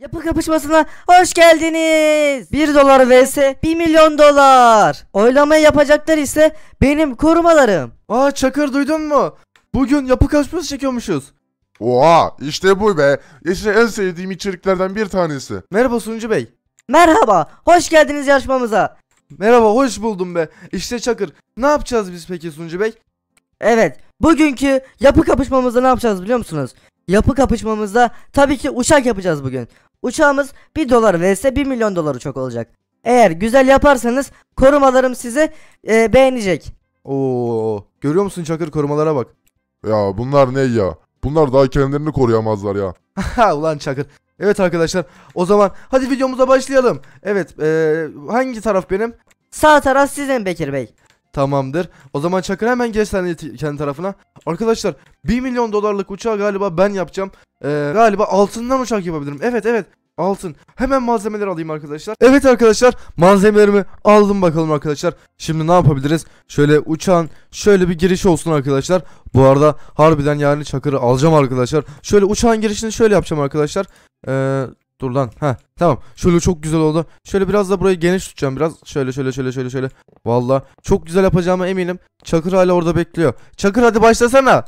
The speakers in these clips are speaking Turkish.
Yapı kapışmasına hoş geldiniz. 1 dolar vs 1 milyon dolar. Oylama yapacaklar ise benim korumalarım. Aa Çakır duydun mu? Bugün yapı kapışması çekiyormuşuz. Oha işte bu be. İşte en sevdiğim içeriklerden bir tanesi. Merhaba sunucu bey. Merhaba hoş geldiniz yarışmamıza. Merhaba hoş buldum be. İşte Çakır. Ne yapacağız biz peki sunucu bey? Evet bugünkü yapı kapışmamızda ne yapacağız biliyor musunuz? Yapı kapışmamızda tabii ki uçak yapacağız bugün. Uçağımız 1 dolar verirse 1 milyon doları çok olacak. Eğer güzel yaparsanız korumalarım sizi e, beğenecek. Oo, görüyor musun Çakır korumalara bak. Ya bunlar ne ya? Bunlar daha kendilerini koruyamazlar ya. Ulan Çakır. Evet arkadaşlar o zaman hadi videomuza başlayalım. Evet ee, hangi taraf benim? Sağ taraf sizin Bekir Bey. Tamamdır. O zaman Çakır hemen geç sen kendi tarafına. Arkadaşlar 1 milyon dolarlık uçağı galiba ben yapacağım. Ee, galiba altından uçak yapabilirim. Evet evet altın. Hemen malzemeler alayım arkadaşlar. Evet arkadaşlar malzemelerimi aldım bakalım arkadaşlar. Şimdi ne yapabiliriz? Şöyle uçağın şöyle bir giriş olsun arkadaşlar. Bu arada harbiden yani çakırı alacağım arkadaşlar. Şöyle uçağın girişini şöyle yapacağım arkadaşlar. Ee, Dur lan. Ha tamam. Şöyle çok güzel oldu. Şöyle biraz da burayı geniş tutacağım biraz. Şöyle şöyle şöyle şöyle şöyle. Valla çok güzel yapacağıma eminim. Çakır hala orada bekliyor. Çakır hadi başlasana.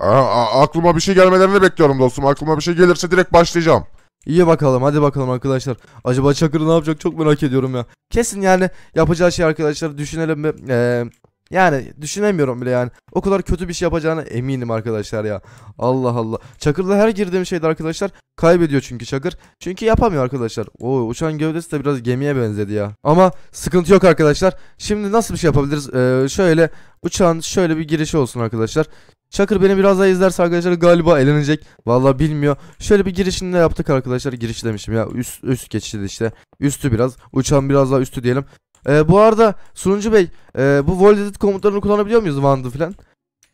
A a aklıma bir şey gelmelerini bekliyorum dostum. Aklıma bir şey gelirse direkt başlayacağım. İyi bakalım hadi bakalım arkadaşlar. Acaba Çakır ne yapacak çok merak ediyorum ya. Kesin yani yapacağı şey arkadaşlar düşünelim bir. ee, yani düşünemiyorum bile yani. O kadar kötü bir şey yapacağına eminim arkadaşlar ya. Allah Allah. Çakır'la her girdiğim şeyde arkadaşlar kaybediyor çünkü Çakır. Çünkü yapamıyor arkadaşlar. Oo uçan gövdesi de biraz gemiye benzedi ya. Ama sıkıntı yok arkadaşlar. Şimdi nasıl bir şey yapabiliriz? Ee, şöyle uçağın şöyle bir girişi olsun arkadaşlar. Çakır beni biraz daha izlerse arkadaşlar galiba elenecek. Valla bilmiyor. Şöyle bir girişini de yaptık arkadaşlar. Giriş demişim ya. Üst, üst geçti işte. Üstü biraz. uçağın biraz daha üstü diyelim. E, bu arada sunucu bey e, bu void edit komutlarını kullanabiliyor muyuz Wand'ı falan?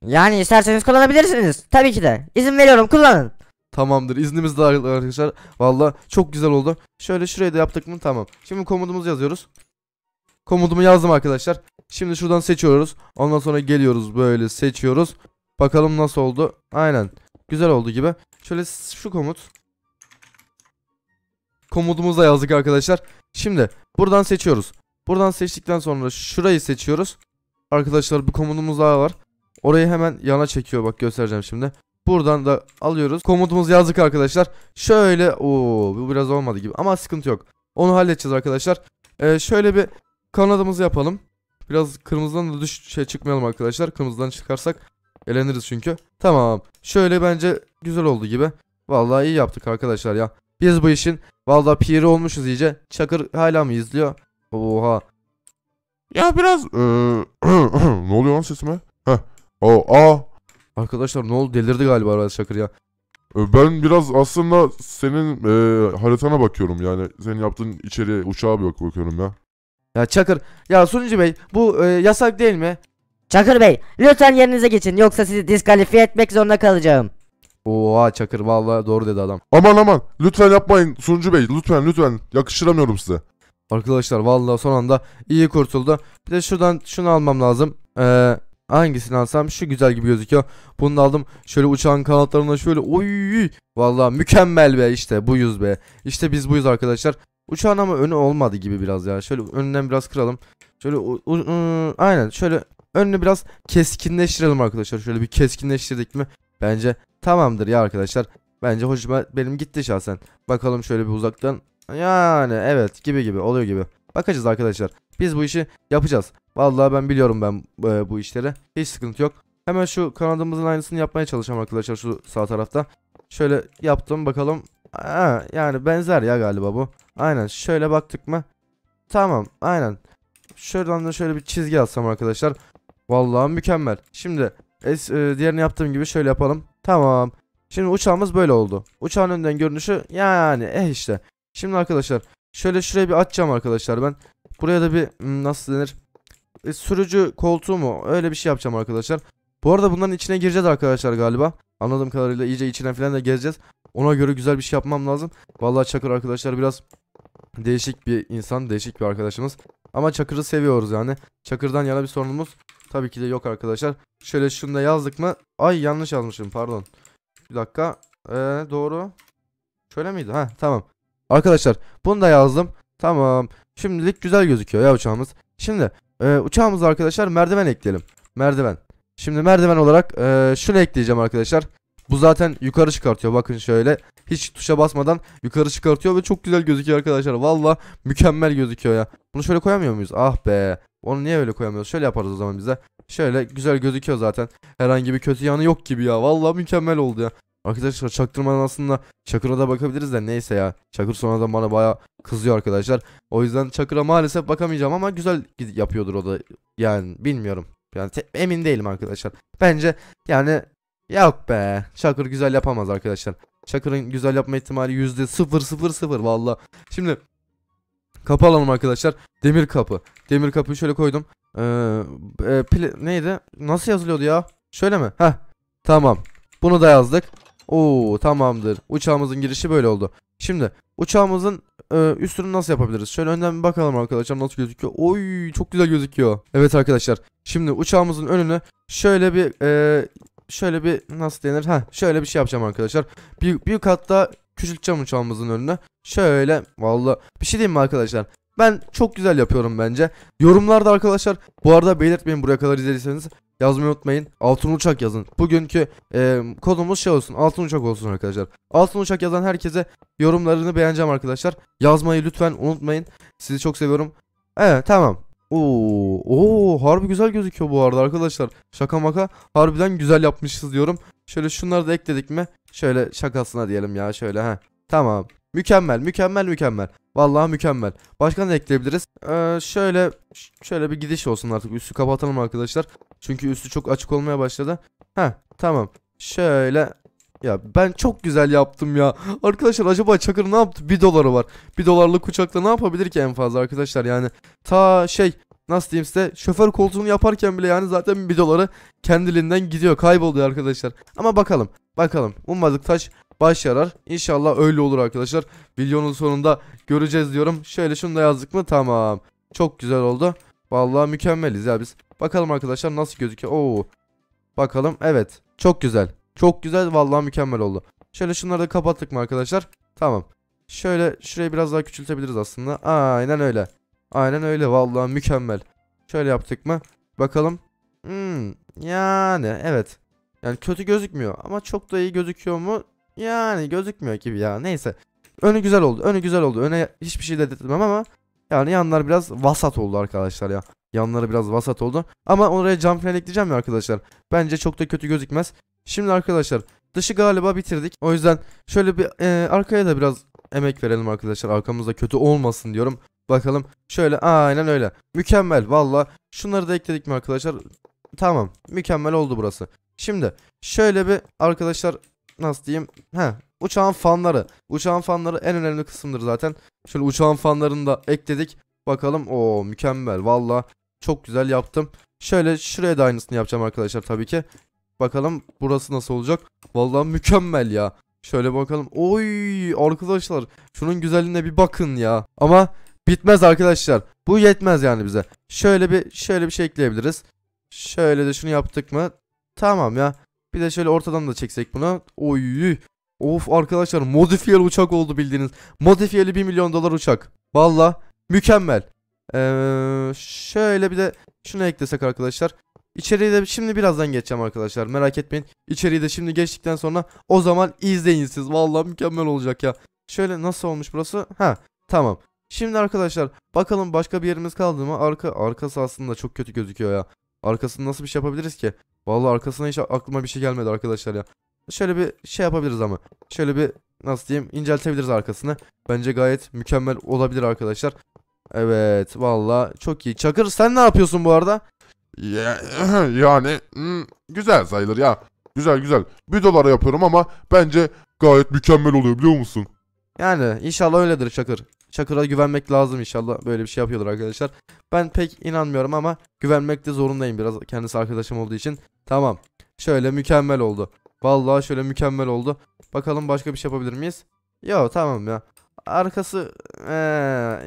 Yani isterseniz kullanabilirsiniz. Tabii ki de. İzin veriyorum kullanın. Tamamdır iznimiz dahil arkadaşlar. Valla çok güzel oldu. Şöyle şuraya da yaptık mı tamam. Şimdi komutumuzu yazıyoruz. Komutumu yazdım arkadaşlar. Şimdi şuradan seçiyoruz. Ondan sonra geliyoruz böyle seçiyoruz. Bakalım nasıl oldu. Aynen. Güzel oldu gibi. Şöyle şu komut. Komutumuzu da yazdık arkadaşlar. Şimdi buradan seçiyoruz. Buradan seçtikten sonra şurayı seçiyoruz. Arkadaşlar bu komutumuz daha var. Orayı hemen yana çekiyor bak göstereceğim şimdi. Buradan da alıyoruz. Komutumuz yazdık arkadaşlar. Şöyle ooo bu biraz olmadı gibi ama sıkıntı yok. Onu halledeceğiz arkadaşlar. Ee, şöyle bir kanadımızı yapalım. Biraz kırmızıdan da düş şey çıkmayalım arkadaşlar. Kırmızıdan çıkarsak eleniriz çünkü. Tamam. Şöyle bence güzel oldu gibi. Vallahi iyi yaptık arkadaşlar ya. Biz bu işin vallahi piri olmuşuz iyice. Çakır hala mı izliyor? Oha. Ya biraz... ne oluyor lan sesime? Heh. Oh, aa. Arkadaşlar ne oldu delirdi galiba Aras Çakır ya. Ben biraz aslında senin e, haritana bakıyorum yani senin yaptığın içeri uçağa bir bakıyorum ya. Ya Çakır ya sunucu bey bu e, yasak değil mi? Çakır bey lütfen yerinize geçin yoksa sizi diskalifiye etmek zorunda kalacağım. Oha Çakır vallahi doğru dedi adam. Aman aman lütfen yapmayın sunucu bey lütfen lütfen yakıştıramıyorum size. Arkadaşlar vallahi son anda iyi kurtuldu. Bir de şuradan şunu almam lazım. Eee... Hangisini alsam şu güzel gibi gözüküyor. Bunu da aldım. Şöyle uçağın kanatlarına şöyle oy. Vallahi mükemmel be işte buyuz be. İşte biz buyuz arkadaşlar. Uçağın ama önü olmadı gibi biraz ya. Şöyle önünden biraz kıralım. Şöyle aynen şöyle önünü biraz keskinleştirelim arkadaşlar. Şöyle bir keskinleştirdik mi? Bence tamamdır ya arkadaşlar. Bence hoşuma benim gitti şahsen. Bakalım şöyle bir uzaktan. Yani evet gibi gibi oluyor gibi. Bakacağız arkadaşlar. Biz bu işi yapacağız. Vallahi ben biliyorum ben e, bu işleri. Hiç sıkıntı yok. Hemen şu kanadımızın aynısını yapmaya çalışacağım arkadaşlar şu sağ tarafta. Şöyle yaptım bakalım. Ha, yani benzer ya galiba bu. Aynen şöyle baktık mı? Tamam aynen. Şuradan da şöyle bir çizgi alsam arkadaşlar. Vallahi mükemmel. Şimdi es, e, diğerini yaptığım gibi şöyle yapalım. Tamam. Şimdi uçağımız böyle oldu. Uçağın önden görünüşü yani eh işte. Şimdi arkadaşlar şöyle şuraya bir açacağım arkadaşlar ben. Buraya da bir hmm, nasıl denir? E, sürücü koltuğu mu? Öyle bir şey yapacağım arkadaşlar. Bu arada bunların içine gireceğiz arkadaşlar galiba. Anladığım kadarıyla iyice içine falan da gezeceğiz. Ona göre güzel bir şey yapmam lazım. Vallahi Çakır arkadaşlar biraz değişik bir insan, değişik bir arkadaşımız. Ama Çakır'ı seviyoruz yani. Çakır'dan yana bir sorunumuz tabii ki de yok arkadaşlar. Şöyle şunu da yazdık mı? Ay yanlış yazmışım pardon. Bir dakika. Ee, doğru. Şöyle miydi? Ha tamam. Arkadaşlar bunu da yazdım. Tamam. Şimdilik güzel gözüküyor ya uçağımız. Şimdi e, uçağımıza arkadaşlar merdiven ekleyelim. Merdiven. Şimdi merdiven olarak e, şunu ekleyeceğim arkadaşlar. Bu zaten yukarı çıkartıyor. Bakın şöyle. Hiç tuşa basmadan yukarı çıkartıyor ve çok güzel gözüküyor arkadaşlar. Valla mükemmel gözüküyor ya. Bunu şöyle koyamıyor muyuz? Ah be. Onu niye öyle koyamıyoruz? Şöyle yaparız o zaman bize. Şöyle güzel gözüküyor zaten. Herhangi bir kötü yanı yok gibi ya. Valla mükemmel oldu ya. Arkadaşlar çaktırmadan aslında Çakır'a da bakabiliriz de neyse ya. Çakır sonradan bana baya kızıyor arkadaşlar. O yüzden Çakır'a maalesef bakamayacağım ama güzel yapıyordur o da. Yani bilmiyorum. Yani emin değilim arkadaşlar. Bence yani yok be. Çakır güzel yapamaz arkadaşlar. Çakır'ın güzel yapma ihtimali %000 valla. Şimdi kapı alalım arkadaşlar. Demir kapı. Demir kapıyı şöyle koydum. Ee, e, neydi? Nasıl yazılıyordu ya? Şöyle mi? Heh. Tamam. Bunu da yazdık. Oo tamamdır. Uçağımızın girişi böyle oldu. Şimdi uçağımızın e, üstünü nasıl yapabiliriz? Şöyle önden bir bakalım arkadaşlar nasıl gözüküyor. Oy çok güzel gözüküyor. Evet arkadaşlar. Şimdi uçağımızın önünü şöyle bir e, şöyle bir nasıl denir? Ha şöyle bir şey yapacağım arkadaşlar. Büyük, büyük hatta küçülteceğim uçağımızın önünü. Şöyle vallahi bir şey diyeyim mi arkadaşlar? Ben çok güzel yapıyorum bence. Yorumlarda arkadaşlar bu arada belirtmeyin buraya kadar izlediyseniz. Yazmayı unutmayın. Altın uçak yazın. Bugünkü e, kodumuz şey olsun. Altın uçak olsun arkadaşlar. Altın uçak yazan herkese yorumlarını beğeneceğim arkadaşlar. Yazmayı lütfen unutmayın. Sizi çok seviyorum. Evet tamam. Oo, oo harbi güzel gözüküyor bu arada arkadaşlar. Şaka maka harbiden güzel yapmışız diyorum. Şöyle şunları da ekledik mi? Şöyle şakasına diyelim ya şöyle ha. Tamam. Mükemmel, mükemmel, mükemmel. Vallahi mükemmel. Başka ne ekleyebiliriz? Ee, şöyle şöyle bir gidiş olsun artık. Üstü kapatalım arkadaşlar. Çünkü üstü çok açık olmaya başladı. Ha tamam. Şöyle ya ben çok güzel yaptım ya. Arkadaşlar acaba Çakır ne yaptı? Bir doları var. Bir dolarlık uçakla ne yapabilir ki en fazla arkadaşlar yani. Ta şey nasıl diyeyim size şoför koltuğunu yaparken bile yani zaten bir doları kendiliğinden gidiyor. kayboldu arkadaşlar. Ama bakalım bakalım. Ummadık taş baş yarar. İnşallah öyle olur arkadaşlar. Videonun sonunda göreceğiz diyorum. Şöyle şunu da yazdık mı tamam. Çok güzel oldu. Vallahi mükemmeliz ya biz. Bakalım arkadaşlar nasıl gözüküyor. Oo. Bakalım evet. Çok güzel. Çok güzel vallahi mükemmel oldu. Şöyle şunları da kapattık mı arkadaşlar? Tamam. Şöyle şurayı biraz daha küçültebiliriz aslında. Aynen öyle. Aynen öyle vallahi mükemmel. Şöyle yaptık mı? Bakalım. Hmm, yani evet. Yani kötü gözükmüyor ama çok da iyi gözüküyor mu? Yani gözükmüyor gibi ya. Neyse. Önü güzel oldu. Önü güzel oldu. Öne hiçbir şey de dedim ama yani yanlar biraz vasat oldu arkadaşlar ya. Yanları biraz vasat oldu. Ama oraya cam falan ekleyeceğim ya arkadaşlar. Bence çok da kötü gözükmez. Şimdi arkadaşlar dışı galiba bitirdik. O yüzden şöyle bir e, arkaya da biraz emek verelim arkadaşlar. Arkamızda kötü olmasın diyorum. Bakalım şöyle aynen öyle. Mükemmel valla. Şunları da ekledik mi arkadaşlar? Tamam mükemmel oldu burası. Şimdi şöyle bir arkadaşlar nasıl diyeyim? He Uçağın fanları. Uçağın fanları en önemli kısımdır zaten. Şöyle uçağın fanlarını da ekledik. Bakalım. o mükemmel. Valla çok güzel yaptım. Şöyle şuraya da aynısını yapacağım arkadaşlar tabii ki. Bakalım burası nasıl olacak. Valla mükemmel ya. Şöyle bakalım. Oy arkadaşlar. Şunun güzelliğine bir bakın ya. Ama bitmez arkadaşlar. Bu yetmez yani bize. Şöyle bir şöyle bir şey ekleyebiliriz. Şöyle de şunu yaptık mı? Tamam ya. Bir de şöyle ortadan da çeksek bunu. Oy Of arkadaşlar modifiyeli uçak oldu bildiğiniz. Modifiyeli 1 milyon dolar uçak. Valla mükemmel. Ee, şöyle bir de şunu eklesek arkadaşlar. İçeriği de şimdi birazdan geçeceğim arkadaşlar. Merak etmeyin. İçeriği de şimdi geçtikten sonra o zaman izleyin siz. Valla mükemmel olacak ya. Şöyle nasıl olmuş burası? Ha tamam. Şimdi arkadaşlar bakalım başka bir yerimiz kaldı mı? Arka arkası aslında çok kötü gözüküyor ya. Arkasını nasıl bir şey yapabiliriz ki? valla arkasına hiç aklıma bir şey gelmedi arkadaşlar ya. Şöyle bir şey yapabiliriz ama. Şöyle bir nasıl diyeyim inceltebiliriz arkasını. Bence gayet mükemmel olabilir arkadaşlar. Evet valla çok iyi. Çakır sen ne yapıyorsun bu arada? Ya, yani hmm, güzel sayılır ya. Güzel güzel. Bir dolara yapıyorum ama bence gayet mükemmel oluyor biliyor musun? Yani inşallah öyledir Çakır. Çakır'a güvenmek lazım inşallah. Böyle bir şey yapıyorlar arkadaşlar. Ben pek inanmıyorum ama güvenmek de zorundayım biraz kendisi arkadaşım olduğu için. Tamam. Şöyle mükemmel oldu. Vallahi şöyle mükemmel oldu. Bakalım başka bir şey yapabilir miyiz? Yo tamam ya. Arkası ee,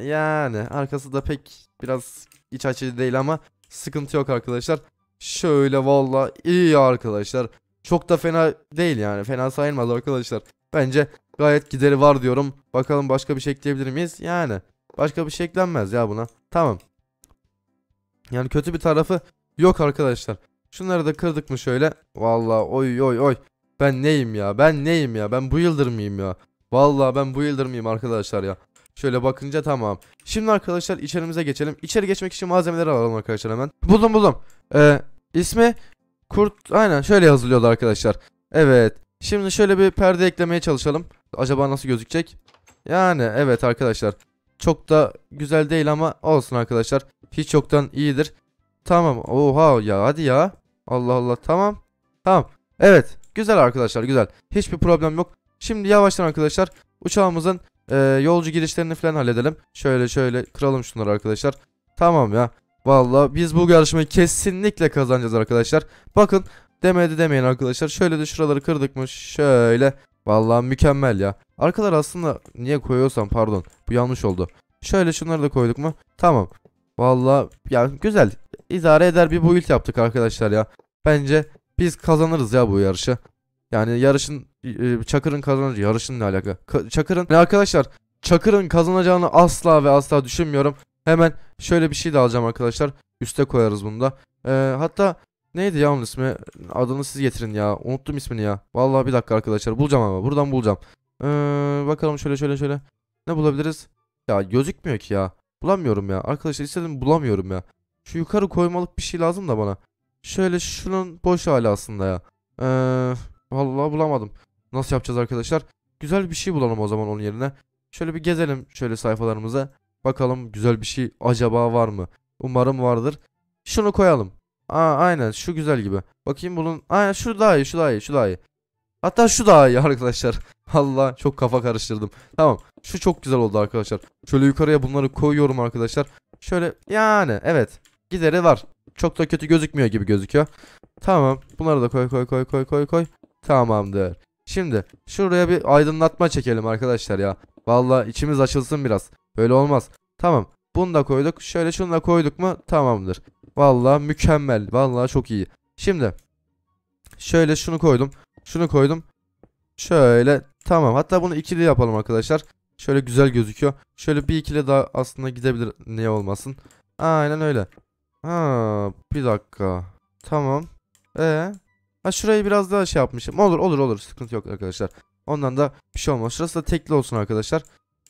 yani arkası da pek biraz iç açıcı değil ama sıkıntı yok arkadaşlar. Şöyle vallahi iyi arkadaşlar. Çok da fena değil yani. Fena sayılmaz arkadaşlar. Bence gayet gideri var diyorum. Bakalım başka bir şey ekleyebilir miyiz? Yani başka bir şey eklenmez ya buna. Tamam. Yani kötü bir tarafı yok arkadaşlar. Şunları da kırdık mı şöyle. Vallahi oy oy oy. Ben neyim ya? Ben neyim ya? Ben bu yıldır mıyım ya? Vallahi ben bu yıldır mıyım arkadaşlar ya? Şöyle bakınca tamam. Şimdi arkadaşlar içerimize geçelim. İçeri geçmek için malzemeleri alalım arkadaşlar hemen. Buldum buldum. Ee, ismi kurt aynen şöyle yazılıyordu arkadaşlar. Evet. Şimdi şöyle bir perde eklemeye çalışalım. Acaba nasıl gözükecek? Yani evet arkadaşlar. Çok da güzel değil ama olsun arkadaşlar. Hiç yoktan iyidir. Tamam. Oha ya hadi ya. Allah Allah tamam. Tamam. Evet. Güzel arkadaşlar güzel. Hiçbir problem yok. Şimdi yavaştan arkadaşlar uçağımızın e, yolcu girişlerini falan halledelim. Şöyle şöyle kıralım şunları arkadaşlar. Tamam ya. Valla biz bu yarışmayı kesinlikle kazanacağız arkadaşlar. Bakın demedi demeyin arkadaşlar. Şöyle de şuraları kırdık mı? Şöyle. Valla mükemmel ya. Arkalar aslında niye koyuyorsam pardon. Bu yanlış oldu. Şöyle şunları da koyduk mu? Tamam. Valla yani güzel. İdare eder bir build yaptık arkadaşlar ya. Bence biz kazanırız ya bu yarışı. Yani yarışın e, e, Çakır'ın kazanıcı yarışın ne alaka? Çakır'ın Ne arkadaşlar Çakır'ın kazanacağını asla ve asla düşünmüyorum. Hemen şöyle bir şey de alacağım arkadaşlar. Üste koyarız bunu da. Ee, hatta neydi ya onun ismi? Adını siz getirin ya. Unuttum ismini ya. Vallahi bir dakika arkadaşlar. Bulacağım ama. Buradan bulacağım. Ee, bakalım şöyle şöyle şöyle. Ne bulabiliriz? Ya gözükmüyor ki ya. Bulamıyorum ya. Arkadaşlar istedim bulamıyorum ya. Şu yukarı koymalık bir şey lazım da bana. Şöyle şunun boş hali aslında ya. Ee, vallahi bulamadım. Nasıl yapacağız arkadaşlar? Güzel bir şey bulalım o zaman onun yerine. Şöyle bir gezelim şöyle sayfalarımıza. Bakalım güzel bir şey acaba var mı? Umarım vardır. Şunu koyalım. Aa aynen şu güzel gibi. Bakayım bunun. aynen şu daha iyi, şu daha iyi, şu daha iyi. Hatta şu daha iyi arkadaşlar. Allah çok kafa karıştırdım. Tamam şu çok güzel oldu arkadaşlar. Şöyle yukarıya bunları koyuyorum arkadaşlar. Şöyle yani evet gideri var. Çok da kötü gözükmüyor gibi gözüküyor. Tamam bunları da koy koy koy koy koy koy. Tamamdır. Şimdi şuraya bir aydınlatma çekelim arkadaşlar ya. Valla içimiz açılsın biraz. Böyle olmaz. Tamam bunu da koyduk. Şöyle şunu da koyduk mu tamamdır. Valla mükemmel. Valla çok iyi. Şimdi şöyle şunu koydum. Şunu koydum. Şöyle Tamam hatta bunu ikili yapalım arkadaşlar. Şöyle güzel gözüküyor. Şöyle bir ikili daha aslında gidebilir. Niye olmasın. Aynen öyle. Ha bir dakika. Tamam. Ee, ha şurayı biraz daha şey yapmışım. Olur olur olur sıkıntı yok arkadaşlar. Ondan da bir şey olmaz. Şurası da tekli olsun arkadaşlar.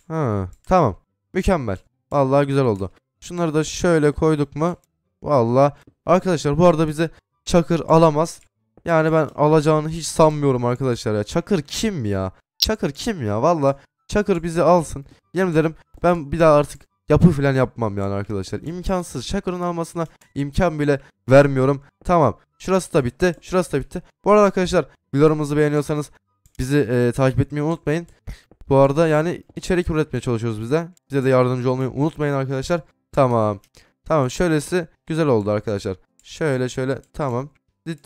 Ha tamam. Mükemmel. Vallahi güzel oldu. Şunları da şöyle koyduk mu? Vallahi arkadaşlar bu arada bize Çakır alamaz. Yani ben alacağını hiç sanmıyorum arkadaşlar ya. Çakır kim ya? Çakır kim ya valla. Çakır bizi alsın. Yemin ederim ben bir daha artık yapı falan yapmam yani arkadaşlar. İmkansız. Çakır'ın almasına imkan bile vermiyorum. Tamam. Şurası da bitti. Şurası da bitti. Bu arada arkadaşlar videolarımızı beğeniyorsanız bizi e, takip etmeyi unutmayın. Bu arada yani içerik üretmeye çalışıyoruz bize. de yardımcı olmayı unutmayın arkadaşlar. Tamam. Tamam şöylesi güzel oldu arkadaşlar. Şöyle şöyle tamam.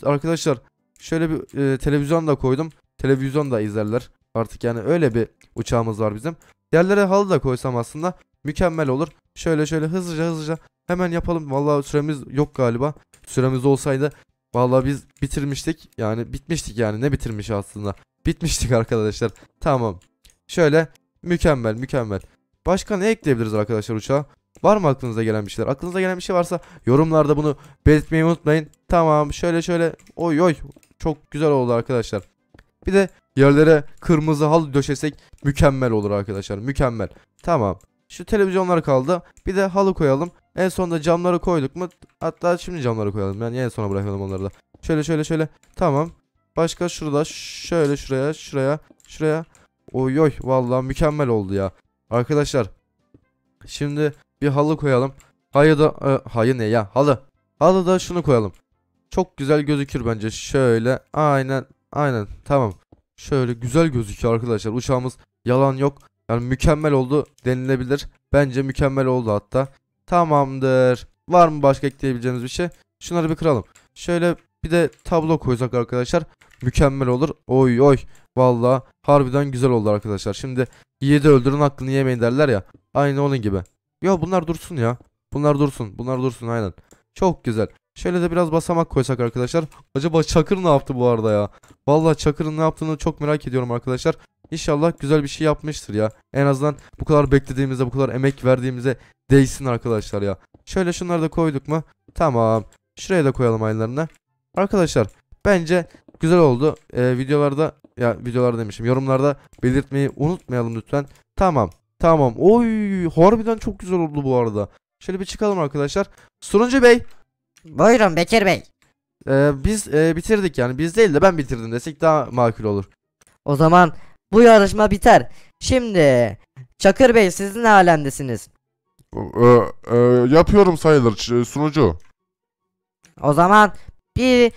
Arkadaşlar şöyle bir e, televizyon da koydum. Televizyon da izlerler. Artık yani öyle bir uçağımız var bizim. Yerlere halı da koysam aslında mükemmel olur. Şöyle şöyle hızlıca hızlıca hemen yapalım. Vallahi süremiz yok galiba. Süremiz olsaydı vallahi biz bitirmiştik. Yani bitmiştik yani ne bitirmiş aslında. Bitmiştik arkadaşlar. Tamam. Şöyle mükemmel mükemmel. Başka ne ekleyebiliriz arkadaşlar uçağa? Var mı aklınıza gelen bir şeyler? Aklınıza gelen bir şey varsa yorumlarda bunu belirtmeyi unutmayın. Tamam şöyle şöyle oy oy çok güzel oldu arkadaşlar. Bir de Yerlere kırmızı hal döşesek mükemmel olur arkadaşlar. Mükemmel. Tamam. Şu televizyonlar kaldı. Bir de halı koyalım. En sonunda camları koyduk mu? Hatta şimdi camları koyalım. Yani en sona bırakalım onları da. Şöyle şöyle şöyle. Tamam. Başka şurada şöyle şuraya şuraya şuraya. Oy oy vallahi mükemmel oldu ya. Arkadaşlar şimdi bir halı koyalım. Hayır da e, hayır ne ya halı. Halı da şunu koyalım. Çok güzel gözükür bence. Şöyle aynen aynen tamam şöyle güzel gözüküyor arkadaşlar. Uçağımız yalan yok. Yani mükemmel oldu denilebilir. Bence mükemmel oldu hatta. Tamamdır. Var mı başka ekleyebileceğiniz bir şey? Şunları bir kıralım. Şöyle bir de tablo koysak arkadaşlar mükemmel olur. Oy oy. Valla harbiden güzel oldu arkadaşlar. Şimdi yedi öldürün aklını yemeyin derler ya. Aynı onun gibi. Ya bunlar dursun ya. Bunlar dursun. Bunlar dursun aynen. Çok güzel. Şöyle de biraz basamak koysak arkadaşlar. Acaba Çakır ne yaptı bu arada ya? Vallahi Çakır'ın ne yaptığını çok merak ediyorum arkadaşlar. İnşallah güzel bir şey yapmıştır ya. En azından bu kadar beklediğimize, bu kadar emek verdiğimize değsin arkadaşlar ya. Şöyle şunları da koyduk mu? Tamam. Şuraya da koyalım aylarını. Arkadaşlar bence güzel oldu. Ee, videolarda ya videolar demişim. Yorumlarda belirtmeyi unutmayalım lütfen. Tamam. Tamam. Oy harbiden çok güzel oldu bu arada. Şöyle bir çıkalım arkadaşlar. Suruncu Bey Buyurun Bekir Bey. Ee, biz e, bitirdik yani biz değil de ben bitirdim desek daha makul olur. O zaman bu yarışma biter. Şimdi Çakır Bey sizin ne alemdesiniz? Ee, e, yapıyorum sayılır sunucu. O zaman bir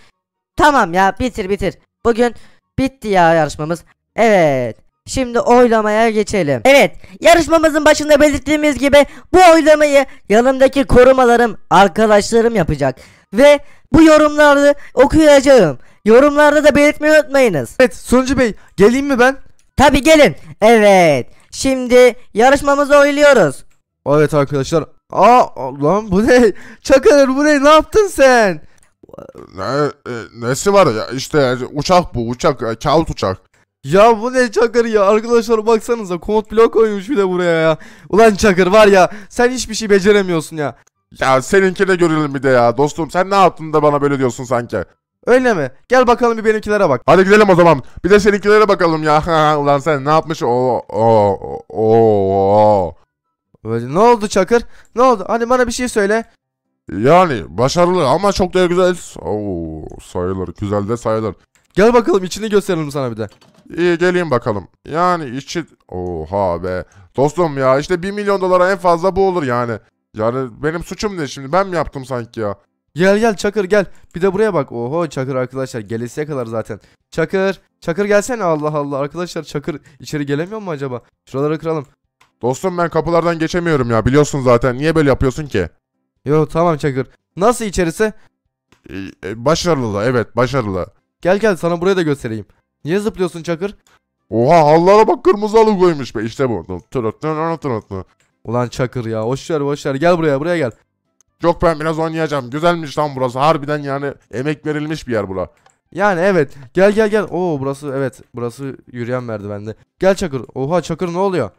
tamam ya bitir bitir. Bugün bitti ya yarışmamız. Evet Şimdi oylamaya geçelim. Evet yarışmamızın başında belirttiğimiz gibi bu oylamayı yanımdaki korumalarım arkadaşlarım yapacak. Ve bu yorumları okuyacağım. Yorumlarda da belirtmeyi unutmayınız. Evet Sunucu Bey geleyim mi ben? Tabi gelin. Evet şimdi yarışmamızı oyluyoruz. Evet arkadaşlar. Aa lan bu ne? Çakar bu ne? Ne yaptın sen? Ne, e, nesi var ya İşte uçak bu uçak e, kağıt uçak. Ya bu ne Çakır ya arkadaşlar baksanıza komut blok koymuş bir de buraya ya. Ulan Çakır var ya sen hiçbir şey beceremiyorsun ya. Ya seninkine görelim bir de ya dostum sen ne yaptın da bana böyle diyorsun sanki. Öyle mi? Gel bakalım bir benimkilere bak. Hadi gidelim o zaman. Bir de seninkilere bakalım ya. Ulan sen ne yapmış? Oo, oo, oo. Öyle, ne oldu Çakır? Ne oldu? Hadi bana bir şey söyle. Yani başarılı ama çok da güzel. Oo, sayılır. Güzel de sayılır. Gel bakalım içini gösterelim sana bir de. İyi geleyim bakalım. Yani işçi... Oha be. Dostum ya işte 1 milyon dolara en fazla bu olur yani. Yani benim suçum ne şimdi ben mi yaptım sanki ya? Gel gel Çakır gel. Bir de buraya bak. Oho Çakır arkadaşlar gelesiye kadar zaten. Çakır. Çakır gelsene Allah Allah. Arkadaşlar Çakır içeri gelemiyor mu acaba? Şuraları kıralım. Dostum ben kapılardan geçemiyorum ya. Biliyorsun zaten. Niye böyle yapıyorsun ki? Yo tamam Çakır. Nasıl içerisi? Ee, e, başarılı evet başarılı. Gel gel sana burayı da göstereyim. Niye zıplıyorsun Çakır? Oha hallara bak kırmızı halı koymuş be. işte bu. Ulan Çakır ya. Hoşver hoşver. Gel buraya buraya gel. Yok ben biraz oynayacağım. Güzelmiş lan burası. Harbiden yani emek verilmiş bir yer bura. Yani evet. Gel gel gel. Oo burası evet. Burası yürüyen merdivende. Gel Çakır. Oha Çakır ne oluyor?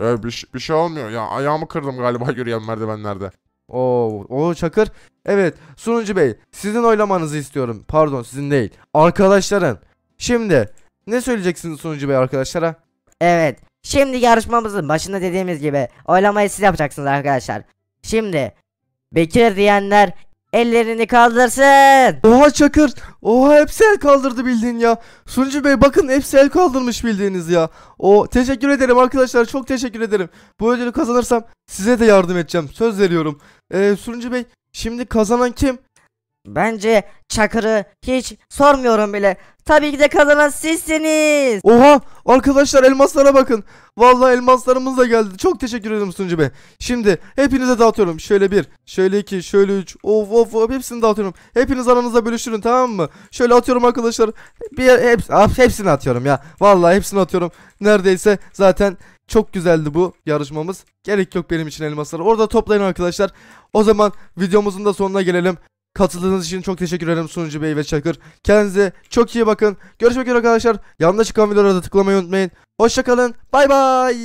Ee, bir, bir şey olmuyor ya. Ayağımı kırdım galiba yürüyen merdivenlerde. Oo, o Çakır. Evet, sunucu bey, sizin oylamanızı istiyorum. Pardon, sizin değil. Arkadaşların. Şimdi ne söyleyeceksiniz sunucu bey arkadaşlara? Evet. Şimdi yarışmamızın başında dediğimiz gibi oylamayı siz yapacaksınız arkadaşlar. Şimdi Bekir diyenler ellerini kaldırsın. Oha Çakır. Oha hepsi el kaldırdı bildiğin ya. Sunucu Bey bakın hepsi el kaldırmış bildiğiniz ya. O teşekkür ederim arkadaşlar çok teşekkür ederim. Bu ödülü kazanırsam size de yardım edeceğim. Söz veriyorum. Ee, Sunucu Bey şimdi kazanan kim? Bence Çakır'ı hiç sormuyorum bile. Tabii ki de kazanan sizsiniz. Oha arkadaşlar elmaslara bakın. Vallahi elmaslarımız da geldi. Çok teşekkür ederim Sunucu Bey. Şimdi hepinize dağıtıyorum. Şöyle bir, şöyle iki, şöyle üç. Of of of hepsini dağıtıyorum. Hepiniz aranızda bölüşürün tamam mı? Şöyle atıyorum arkadaşlar. Bir heps, ah, hepsini atıyorum ya. Vallahi hepsini atıyorum. Neredeyse zaten çok güzeldi bu yarışmamız. Gerek yok benim için elmasları. Orada toplayın arkadaşlar. O zaman videomuzun da sonuna gelelim. Katıldığınız için çok teşekkür ederim sunucu Bey ve Çakır. Kendinize çok iyi bakın. Görüşmek üzere arkadaşlar. Yanlış çıkan videolara da tıklamayı unutmayın. Hoşçakalın. Bay bay.